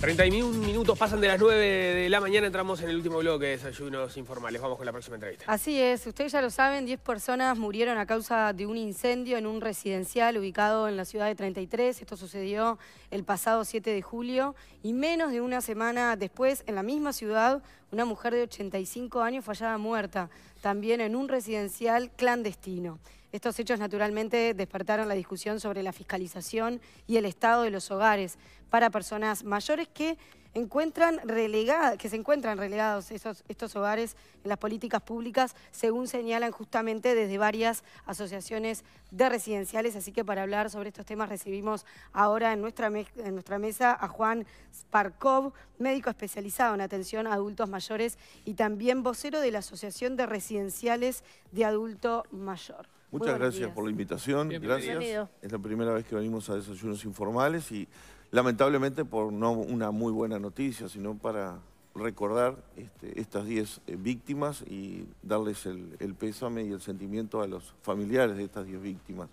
31 minutos pasan de las 9 de la mañana, entramos en el último bloque de desayunos informales. Vamos con la próxima entrevista. Así es, ustedes ya lo saben, 10 personas murieron a causa de un incendio en un residencial ubicado en la ciudad de 33. Esto sucedió el pasado 7 de julio y menos de una semana después, en la misma ciudad, una mujer de 85 años fallada muerta, también en un residencial clandestino. Estos hechos naturalmente despertaron la discusión sobre la fiscalización y el estado de los hogares para personas mayores que se encuentran relegados estos hogares en las políticas públicas, según señalan justamente desde varias asociaciones de residenciales. Así que para hablar sobre estos temas recibimos ahora en nuestra, en nuestra mesa a Juan Sparkov, médico especializado en atención a adultos mayores y también vocero de la Asociación de Residenciales de Adulto Mayor. Muchas gracias por la invitación. Gracias. Es la primera vez que venimos a desayunos informales y lamentablemente por no una muy buena noticia, sino para recordar este, estas 10 eh, víctimas y darles el, el, pésame y el sentimiento a los familiares de estas 10 víctimas.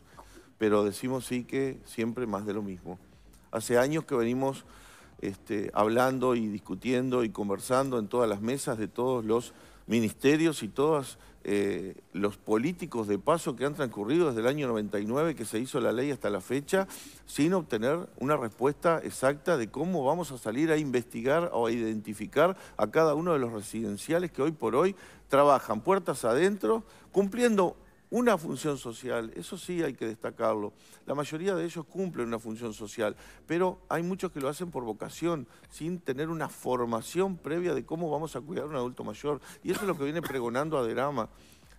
Pero decimos sí que siempre más de lo mismo. Hace años que venimos este, hablando y discutiendo y conversando en todas las mesas de todos los ministerios y todos eh, los políticos de paso que han transcurrido desde el año 99 que se hizo la ley hasta la fecha, sin obtener una respuesta exacta de cómo vamos a salir a investigar o a identificar a cada uno de los residenciales que hoy por hoy trabajan puertas adentro, cumpliendo una función social, eso sí hay que destacarlo. La mayoría de ellos cumplen una función social, pero hay muchos que lo hacen por vocación, sin tener una formación previa de cómo vamos a cuidar a un adulto mayor. Y eso es lo que viene pregonando Aderama.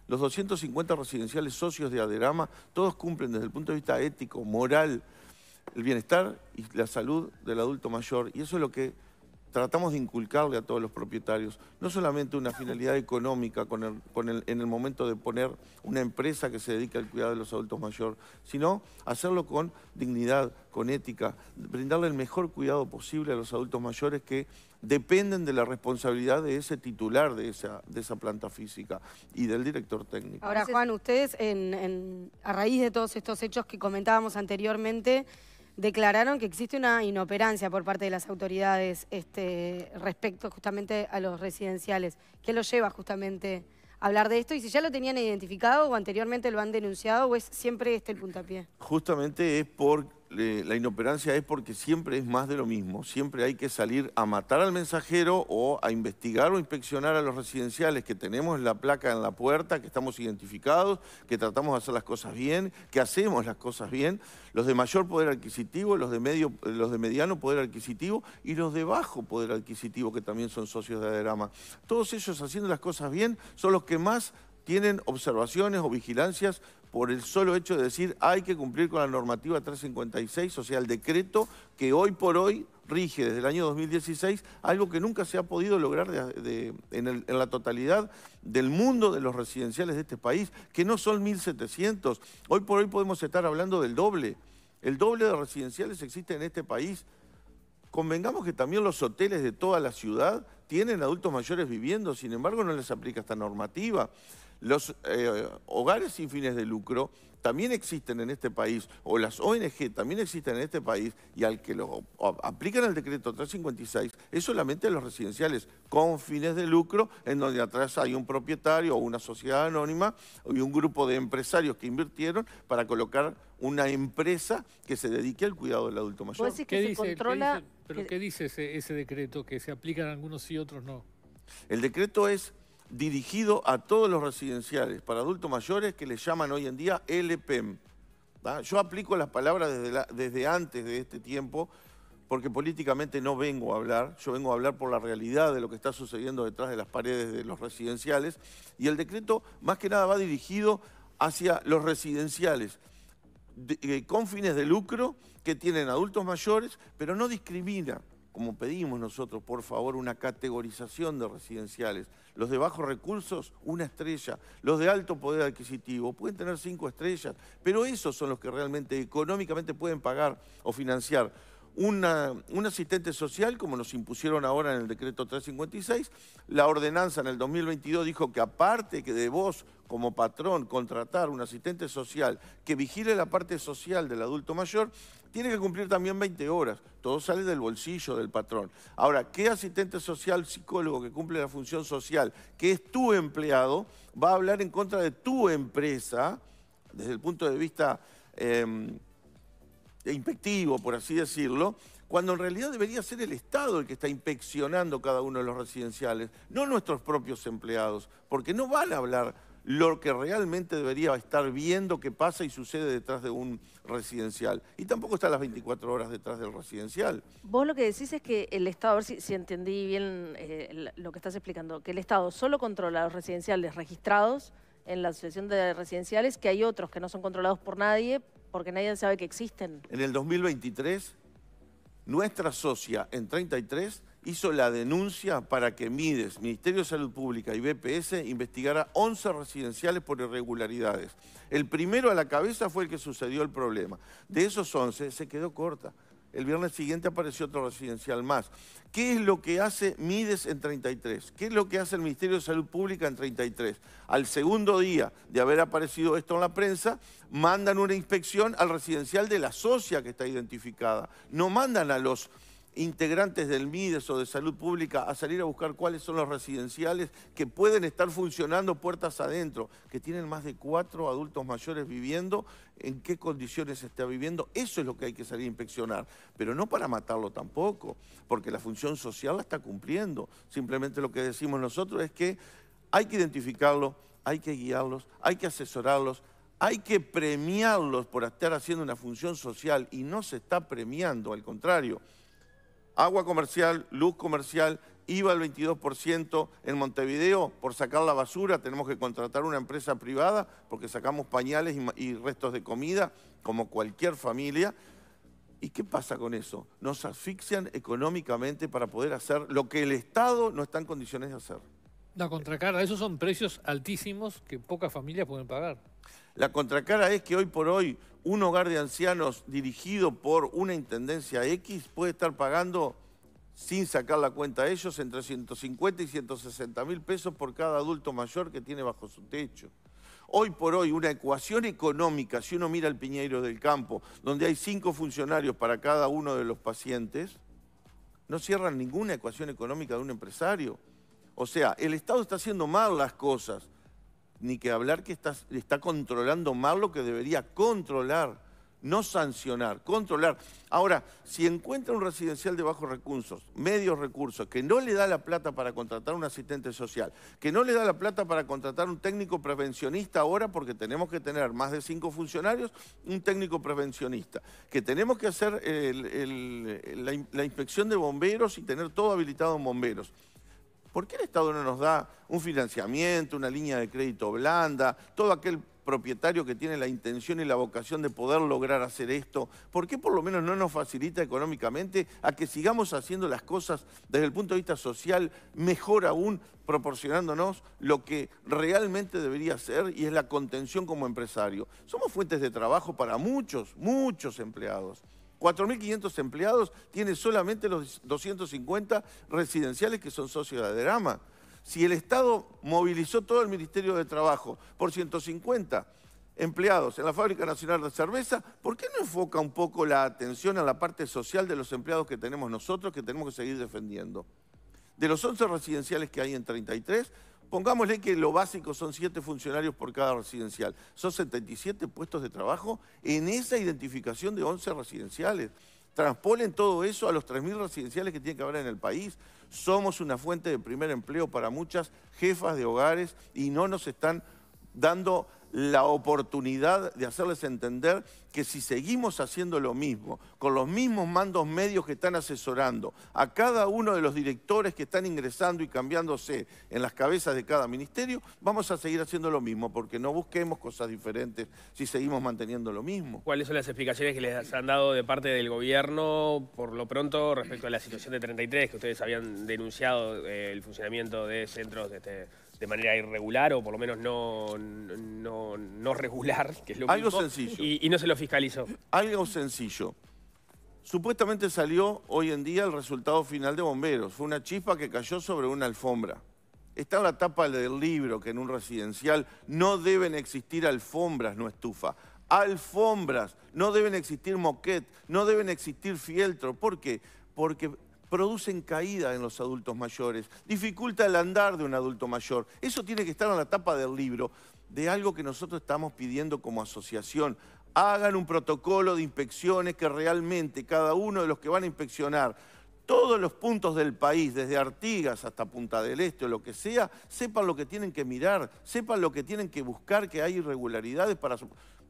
Los 250 residenciales socios de Aderama, todos cumplen desde el punto de vista ético, moral, el bienestar y la salud del adulto mayor. Y eso es lo que tratamos de inculcarle a todos los propietarios, no solamente una finalidad económica con con en el momento de poner una empresa que se dedica al cuidado de los adultos mayores, sino hacerlo con dignidad, con ética, brindarle el mejor cuidado posible a los adultos mayores que dependen de la responsabilidad de ese titular de esa, de esa planta física y del director técnico. Ahora, Juan, ustedes, a raíz de todos estos hechos que comentábamos anteriormente, declararon que existe una inoperancia por parte de las autoridades este, respecto justamente a los residenciales. ¿Qué los lleva justamente a hablar de esto? Y si ya lo tenían identificado o anteriormente lo han denunciado o es siempre este el puntapié. Justamente es por la inoperancia es porque siempre es más de lo mismo, siempre hay que salir a matar al mensajero o a investigar o inspeccionar a los residenciales que tenemos la placa en la puerta, que estamos identificados, que tratamos de hacer las cosas bien, que hacemos las cosas bien, los de mayor poder adquisitivo, los de, medio, los de mediano poder adquisitivo y los de bajo poder adquisitivo que también son socios de Aderama. Todos ellos haciendo las cosas bien son los que más tienen observaciones o vigilancias por el solo hecho de decir hay que cumplir con la normativa 356, o sea, el decreto que hoy por hoy rige desde el año 2016, algo que nunca se ha podido lograr en, la totalidad del mundo de los residenciales de este país, que no son 1.700. Hoy por hoy podemos estar hablando del doble. El doble de residenciales existe en este país. Convengamos que también los hoteles de toda la ciudad tienen adultos mayores viviendo, sin embargo no les aplica esta normativa. Los eh, hogares sin fines de lucro también existen en este país, o las ONG también existen en este país, y al que lo aplican el decreto 356 es solamente a los residenciales con fines de lucro, en donde atrás hay un propietario o una sociedad anónima y un grupo de empresarios que invirtieron para colocar una empresa que se dedique al cuidado del adulto mayor. ¿Pero qué dice ese, ese decreto? ¿Que se aplican algunos y otros no? El decreto es dirigido a todos los residenciales para adultos mayores que le llaman hoy en día LPEM. Yo aplico las palabras desde, desde antes de este tiempo porque políticamente no vengo a hablar, yo vengo a hablar por la realidad de lo que está sucediendo detrás de las paredes de los residenciales y el decreto más que nada va dirigido hacia los residenciales eh, con fines de lucro que tienen adultos mayores, pero no discrimina como pedimos nosotros, por favor, una categorización de residenciales. Los de bajos recursos, una estrella. Los de alto poder adquisitivo pueden tener cinco estrellas, pero esos son los que realmente económicamente pueden pagar o financiar un asistente social, como nos impusieron ahora en el decreto 356. La ordenanza en el 2022 dijo que aparte que de vos como patrón contratar un asistente social que vigile la parte social del adulto mayor, tiene que cumplir también 20 horas. Todo sale del bolsillo del patrón. Ahora, ¿qué asistente social, psicólogo que cumple la función social, que es tu empleado, va a hablar en contra de tu empresa desde el punto de vista... Em, inspectivo, por así decirlo, cuando en realidad debería ser el Estado el que está inspeccionando cada uno de los residenciales, no nuestros propios empleados, porque no van a hablar lo que realmente debería estar viendo qué pasa y sucede detrás de un residencial. Y tampoco está las 24 horas detrás del residencial. Vos lo que decís es que el Estado, a ver si, entendí bien eh, lo que estás explicando, que el Estado solo controla los residenciales registrados en la Asociación de Residenciales, que hay otros que no son controlados por nadie, porque nadie sabe que existen. En el 2023, nuestra socia en 33 hizo la denuncia para que Mides, Ministerio de Salud Pública y BPS investigara 11 residenciales por irregularidades. El primero a la cabeza fue el que sucedió el problema. De esos 11 se quedó corta. El viernes siguiente apareció otro residencial más. ¿Qué es lo que hace Mides en 33? ¿Qué es lo que hace el Ministerio de Salud Pública en 33? Al segundo día de haber aparecido esto en la prensa, mandan una inspección al residencial de la socia que está identificada. No mandan a los integrantes del MIDES o de Salud Pública a salir a buscar cuáles son los residenciales que pueden estar funcionando puertas adentro, que tienen más de cuatro adultos mayores viviendo, en qué condiciones está viviendo, eso es lo que hay que salir a inspeccionar, pero no para matarlo tampoco, porque la función social la está cumpliendo. Simplemente lo que decimos nosotros es que hay que identificarlo, hay que guiarlos, hay que asesorarlos, hay que premiarlos por estar haciendo una función social y no se está premiando, al contrario. Agua comercial, luz comercial, IVA al 22% en Montevideo por sacar la basura, tenemos que contratar una empresa privada porque sacamos pañales y, restos de comida como cualquier familia. ¿Y qué pasa con eso? Nos asfixian económicamente para poder hacer lo que el Estado no está en condiciones de hacer. La contracara, esos son precios altísimos que pocas familias pueden pagar. La contracara es que hoy por hoy un hogar de ancianos dirigido por una intendencia X puede estar pagando, sin sacar la cuenta a ellos, entre 150 y 160 mil pesos por cada adulto mayor que tiene bajo su techo. Hoy por hoy, una ecuación económica, si uno mira el piñeiro del campo, donde hay cinco funcionarios para cada uno de los pacientes, no cierran ninguna ecuación económica de un empresario. O sea, el Estado está haciendo mal las cosas, ni que hablar que está, controlando mal lo que debería controlar, no sancionar, controlar. Ahora, si encuentra un residencial de bajos recursos, medios recursos, que no le da la plata para contratar un asistente social, que no le da la plata para contratar un técnico prevencionista ahora, porque tenemos que tener más de cinco funcionarios, un técnico prevencionista, que tenemos que hacer la, la inspección de bomberos y tener todo habilitado en bomberos ¿Por qué el Estado no nos da un financiamiento, una línea de crédito blanda, todo aquel propietario que tiene la intención y la vocación de poder lograr hacer esto? ¿Por qué por lo menos no nos facilita económicamente a que sigamos haciendo las cosas desde el punto de vista social, mejor aún proporcionándonos lo que realmente debería ser y es la contención como empresario? Somos fuentes de trabajo para muchos, muchos empleados. 4.500 empleados, tiene solamente los 250 residenciales que son socios de Aderama. Si el Estado movilizó todo el Ministerio de Trabajo por 150 empleados en la Fábrica Nacional de Cerveza, ¿por qué no enfoca un poco la atención a la parte social de los empleados que tenemos nosotros, que tenemos que seguir defendiendo? De los 11 residenciales que hay en 33, Pongámosle que lo básico son siete funcionarios por cada residencial. Son 77 puestos de trabajo en esa identificación de 11 residenciales. Transponen todo eso a los 3.000 residenciales que tiene que haber en el país. Somos una fuente de primer empleo para muchas jefas de hogares y no nos están dando la oportunidad de hacerles entender que si seguimos haciendo lo mismo, con los mismos mandos medios que están asesorando, a cada uno de los directores que están ingresando y cambiándose en las cabezas de cada ministerio, vamos a seguir haciendo lo mismo, porque no busquemos cosas diferentes si seguimos manteniendo lo mismo. ¿Cuáles son las explicaciones que les han dado de parte del gobierno, por lo pronto, respecto a la situación de 33, que ustedes habían denunciado eh, el funcionamiento de centros de este de manera irregular o por lo menos no, no, regular, que es lo Algo sencillo. Y, y no se lo fiscalizó. Algo sencillo. Supuestamente salió hoy en día el resultado final de Bomberos. Fue una chispa que cayó sobre una alfombra. Está en la tapa del libro que en un residencial no deben existir alfombras, no estufa. Alfombras, no deben existir moquet, no deben existir fieltro. ¿Por qué? Porque producen caída en los adultos mayores, dificulta el andar de un adulto mayor. Eso tiene que estar en la tapa del libro de algo que nosotros estamos pidiendo como asociación. Hagan un protocolo de inspecciones que realmente cada uno de los que van a inspeccionar todos los puntos del país, desde Artigas hasta Punta del Este o lo que sea, sepan lo que tienen que mirar, sepan lo que tienen que buscar, que hay irregularidades para,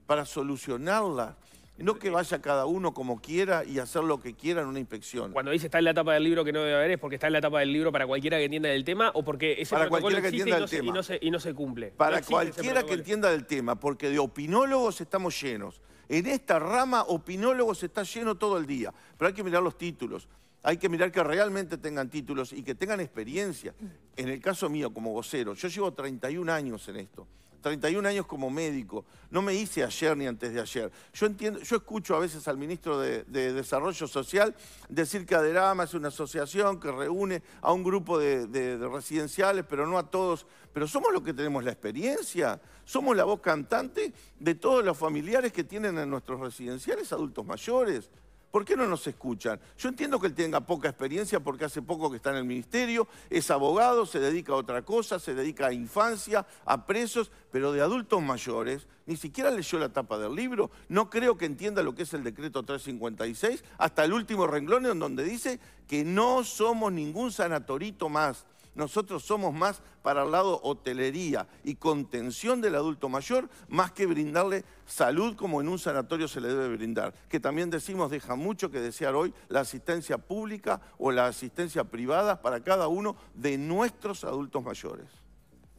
para solucionarlas. No que vaya cada uno como quiera y hacer lo que quiera en una inspección. Cuando dice está en la tapa del libro que no debe haber, ¿es porque está en la tapa del libro para cualquiera que entienda del tema o porque ese para cualquier que y, no se, tema. Y, no se, cumple? Para cualquiera que entienda del tema, porque de opinólogos estamos llenos. En esta rama, opinólogos está lleno todo el día, pero hay que mirar los títulos. Hay que mirar que realmente tengan títulos y que tengan experiencia. En el caso mío, como vocero, yo llevo 31 años en esto. 31 años como médico, no me hice ayer ni antes de ayer. Yo entiendo, yo escucho a veces al ministro de, Desarrollo Social decir que Aderama es una asociación que reúne a un grupo de, residenciales, pero no a todos. Pero somos los que tenemos la experiencia, somos la voz cantante de todos los familiares que tienen en nuestros residenciales adultos mayores. ¿Por qué no nos escuchan? Yo entiendo que él tenga poca experiencia porque hace poco que está en el ministerio, es abogado, se dedica a otra cosa, se dedica a infancia, a presos, pero de adultos mayores, ni siquiera leyó la tapa del libro, no creo que entienda lo que es el decreto 356, hasta el último renglón en donde dice que no somos ningún sanatorito más nosotros somos más para el lado hotelería y contención del adulto mayor, más que brindarle salud como en un sanatorio se le debe brindar, que también decimos deja mucho que desear hoy la asistencia pública o la asistencia privada para cada uno de nuestros adultos mayores.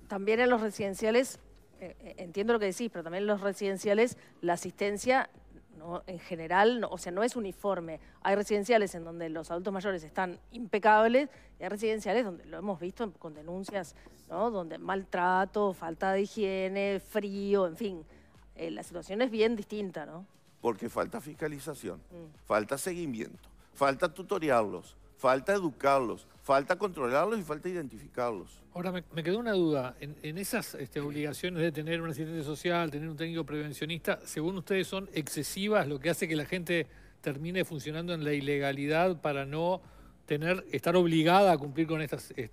También en los residenciales, eh, eh, entiendo lo que decís, pero también en los residenciales la asistencia en general, o sea, no es uniforme. Hay residenciales en donde los adultos mayores están impecables y hay residenciales donde lo hemos visto con denuncias, ¿no? Donde maltrato, falta de higiene, frío, en fin. Eh, la situación es bien distinta, ¿no? Porque falta fiscalización, mm. falta seguimiento, falta tutoriarlos, falta educarlos, falta controlarlos y falta identificarlos. Ahora, me, quedó una duda. En, esas este, obligaciones de tener un asistente social, tener un técnico prevencionista, según ustedes son excesivas, lo que hace que la gente termine funcionando en la ilegalidad para no tener, estar obligada a cumplir con estas... Eh,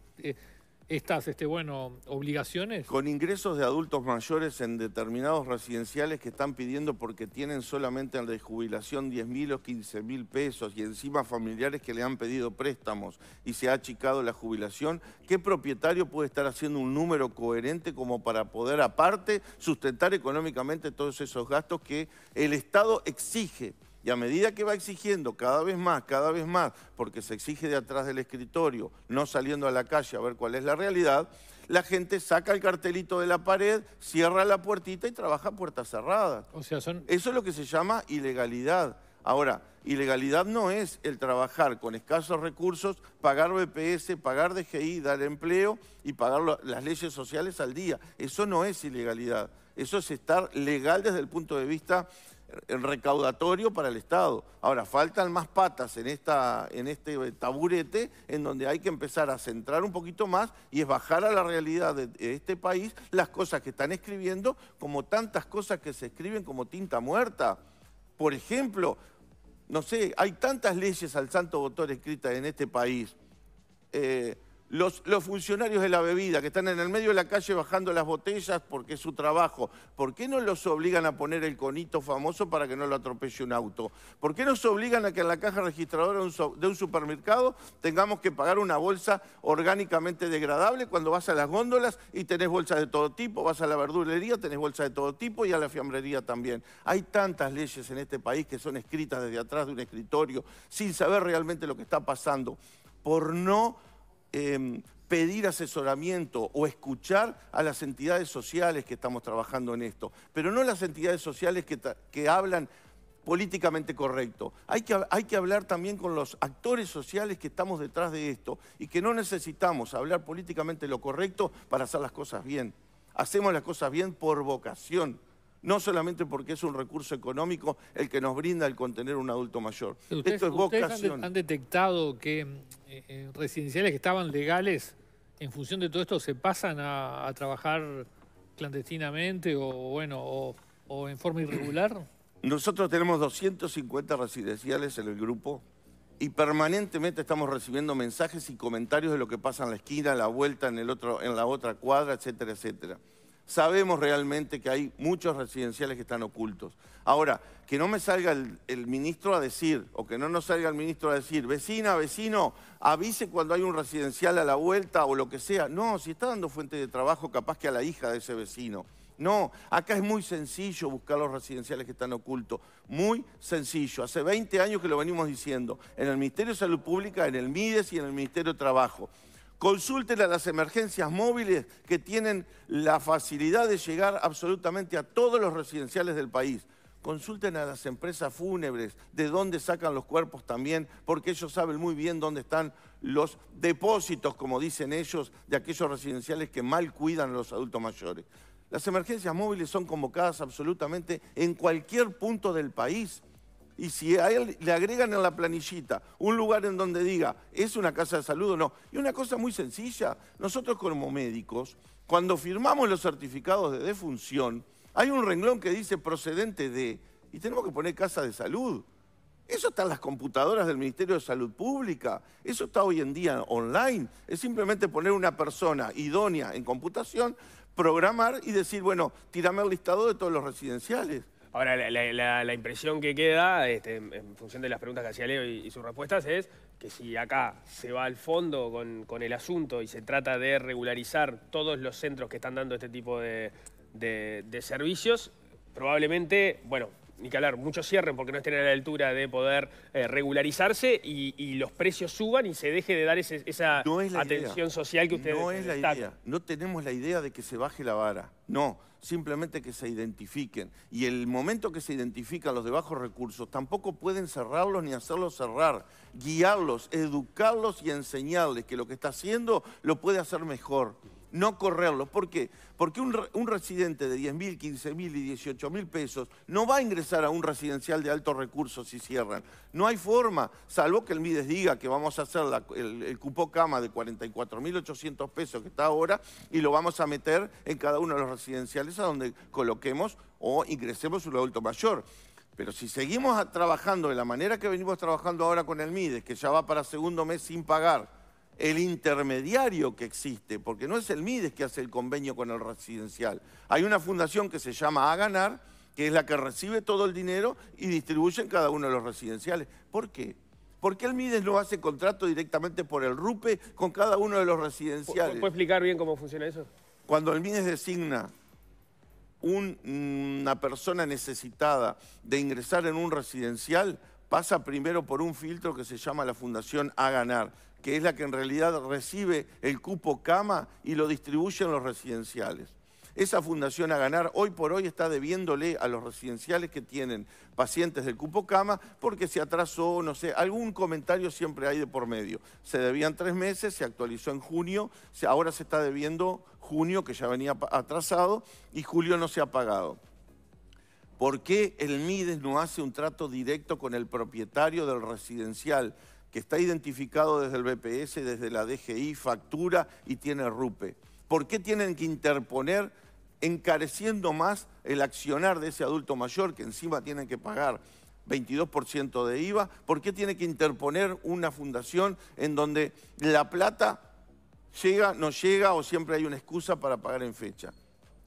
estas este, bueno, obligaciones? Con ingresos de adultos mayores en determinados residenciales que están pidiendo porque tienen solamente en la jubilación 10 mil o 15 mil pesos y encima familiares que le han pedido préstamos y se ha achicado la jubilación, ¿qué propietario puede estar haciendo un número coherente como para poder aparte sustentar económicamente todos esos gastos que el Estado exige? Y a medida que va exigiendo cada vez más, cada vez más, porque se exige de atrás del escritorio, no saliendo a la calle a ver cuál es la realidad, la gente saca el cartelito de la pared, cierra la puertita y trabaja puerta cerrada. O sea, Eso es lo que se llama ilegalidad. Ahora, ilegalidad no es el trabajar con escasos recursos, pagar BPS, pagar DGI, dar empleo y pagar las leyes sociales al día. Eso no es ilegalidad. Eso es estar legal desde el punto de vista recaudatorio para el Estado. Ahora, faltan más patas en, esta, en este taburete en donde hay que empezar a centrar un poquito más y es bajar a la realidad de, este país las cosas que están escribiendo, como tantas cosas que se escriben como tinta muerta. Por ejemplo, no sé, hay tantas leyes al santo votor escritas en este país. Eh, los, funcionarios de la bebida que están en el medio de la calle bajando las botellas porque es su trabajo, ¿por qué no los obligan a poner el conito famoso para que no lo atropelle un auto? ¿Por qué nos obligan a que en la caja registradora de un supermercado tengamos que pagar una bolsa orgánicamente degradable cuando vas a las góndolas y tenés bolsas de todo tipo, vas a la verdulería, tenés bolsas de todo tipo y a la fiambrería también? Hay tantas leyes en este país que son escritas desde atrás de un escritorio sin saber realmente lo que está pasando por no Em, pedir asesoramiento o escuchar a las entidades sociales que estamos trabajando en esto, pero no las entidades sociales que, hablan políticamente correcto. Hay que, hay que, hablar también con los actores sociales que estamos detrás de esto y que no necesitamos hablar políticamente lo correcto para hacer las cosas bien. Hacemos las cosas bien por vocación no solamente porque es un recurso económico el que nos brinda el contener un adulto mayor. Han, detectado que eh, eh, residenciales que estaban legales, en función de todo esto, se pasan a, trabajar clandestinamente o, bueno, o, en forma irregular? Nosotros tenemos 250 residenciales en el grupo y permanentemente estamos recibiendo mensajes y comentarios de lo que pasa en la esquina, en la vuelta, en, el otro, en la otra cuadra, etcétera, etcétera. Sabemos realmente que hay muchos residenciales que están ocultos. Ahora, que no me salga el, ministro a decir, o que no nos salga el ministro a decir, vecina, vecino, avise cuando hay un residencial a la vuelta o lo que sea. No, si está dando fuente de trabajo, capaz que a la hija de ese vecino. No, acá es muy sencillo buscar los residenciales que están ocultos. Muy sencillo. Hace 20 años que lo venimos diciendo. En el Ministerio de Salud Pública, en el MIDES y en el Ministerio de Trabajo. Consulten a las emergencias móviles que tienen la facilidad de llegar absolutamente a todos los residenciales del país. Consulten a las empresas fúnebres de dónde sacan los cuerpos también, porque ellos saben muy bien dónde están los depósitos, como dicen ellos, de aquellos residenciales que mal cuidan a los adultos mayores. Las emergencias móviles son convocadas absolutamente en cualquier punto del país. Y si le agregan en la planillita un lugar en donde diga, ¿es una casa de salud o no? Y una cosa muy sencilla, nosotros como médicos, cuando firmamos los certificados de defunción, hay un renglón que dice procedente de, y tenemos que poner casa de salud. Eso está en las computadoras del Ministerio de Salud Pública, eso está hoy en día online. Es simplemente poner una persona idónea en computación, programar y decir, bueno, tirame el listado de todos los residenciales. Ahora, la, impresión que queda, este, en función de las preguntas que hacía Leo y, sus respuestas, es que si acá se va al fondo con, el asunto y se trata de regularizar todos los centros que están dando este tipo de servicios, probablemente, bueno, ni muchos cierren porque no estén a la altura de poder eh, regularizarse y, los precios suban y se deje de dar esa atención social que ustedes... No es la idea, no tenemos la idea de que se baje la vara, no, simplemente que se identifiquen. Y el momento que se identifican los de bajos recursos, tampoco pueden cerrarlos ni hacerlos cerrar, guiarlos, educarlos y enseñarles que lo que está haciendo lo puede hacer mejor no correrlos. ¿Por qué? Porque un, residente de 10 mil, 15 mil y 18 mil pesos no va a ingresar a un residencial de altos recursos si cierran. No hay forma, salvo que el Mides diga que vamos a hacer el, cupo cama de 44 mil 800 pesos que está ahora y lo vamos a meter en cada uno de los residenciales a donde coloquemos o ingresemos un adulto mayor. Pero si seguimos trabajando de la manera que venimos trabajando ahora con el Mides, que ya va para segundo mes sin pagar, el intermediario que existe, porque no es el MIDES que hace el convenio con el residencial. Hay una fundación que se llama A Ganar, que es la que recibe todo el dinero y distribuye en cada uno de los residenciales. ¿Por qué? ¿Por qué el MIDES no hace contrato directamente por el RUPE con cada uno de los residenciales? ¿Puede explicar bien cómo funciona eso? Cuando el MIDES designa una persona necesitada de ingresar en un residencial, pasa primero por un filtro que se llama la Fundación A Ganar, que es la que en realidad recibe el cupo cama y lo distribuye en los residenciales. Esa fundación a ganar hoy por hoy está debiéndole a los residenciales que tienen pacientes del cupo cama porque se atrasó, no sé, algún comentario siempre hay de por medio. Se debían tres meses, se actualizó en junio, ahora se está debiendo junio que ya venía atrasado y julio no se ha pagado. ¿Por qué el Mides no hace un trato directo con el propietario del residencial que está identificado desde el BPS, desde la DGI, factura y tiene RUPE? ¿Por qué tienen que interponer encareciendo más el accionar de ese adulto mayor que encima tiene que pagar 22% de IVA? ¿Por qué tiene que interponer una fundación en donde la plata llega, no llega o siempre hay una excusa para pagar en fecha?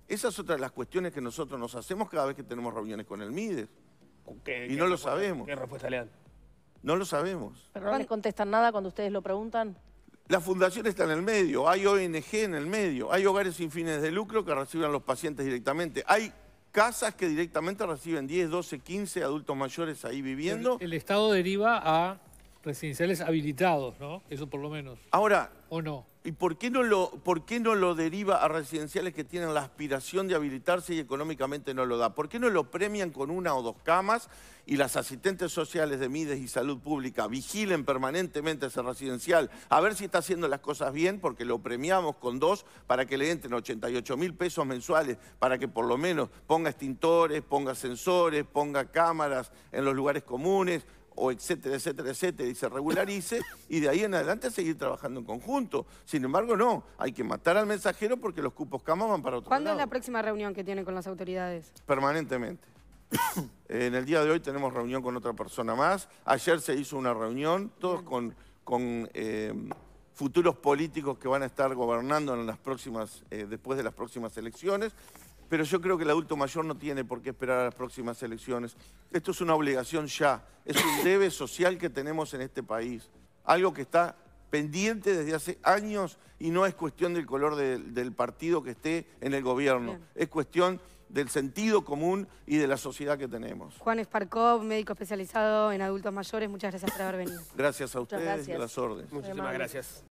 Esas es de las cuestiones que nosotros nos hacemos cada vez que tenemos reuniones con el MIDES. y no lo sabemos. ¿Qué respuesta le dan? No lo sabemos. ¿Pero no les contestan nada cuando ustedes lo preguntan? La fundación está en el medio, hay ONG en el medio, hay hogares sin fines de lucro que reciben a los pacientes directamente, hay casas que directamente reciben 10, 12, 15 adultos mayores ahí viviendo. el Estado deriva a residenciales habilitados, ¿no? Eso por lo menos. Ahora. ¿O no? ¿Y por qué no lo, por qué no lo deriva a residenciales que tienen la aspiración de habilitarse y económicamente no lo da? ¿Por qué no lo premian con una o dos camas y las asistentes sociales de Mides y Salud Pública vigilen permanentemente ese residencial a ver si está haciendo las cosas bien porque lo premiamos con dos para que le entren 88 mil pesos mensuales para que por lo menos ponga extintores, ponga sensores, ponga cámaras en los lugares comunes, o etcétera, etcétera, etcétera, y se regularice, y de ahí en adelante seguir trabajando en conjunto. Sin embargo, no, hay que matar al mensajero porque los cupos camas van para otro ¿Cuándo es la próxima reunión que tiene con las autoridades? Permanentemente. en el día de hoy tenemos reunión con otra persona más. Ayer se hizo una reunión, todos con, con eh, futuros políticos que van a estar gobernando en las próximas, eh, después de las próximas elecciones pero yo creo que el adulto mayor no tiene por qué esperar a las próximas elecciones. Esto es una obligación ya, es un debe social que tenemos en este país, algo que está pendiente desde hace años y no es cuestión del color del partido que esté en el gobierno, es cuestión del sentido común y de la sociedad que tenemos. Juan Esparcó, médico especializado en adultos mayores, muchas gracias por haber venido. Gracias a ustedes a las órdenes. Muchísimas gracias.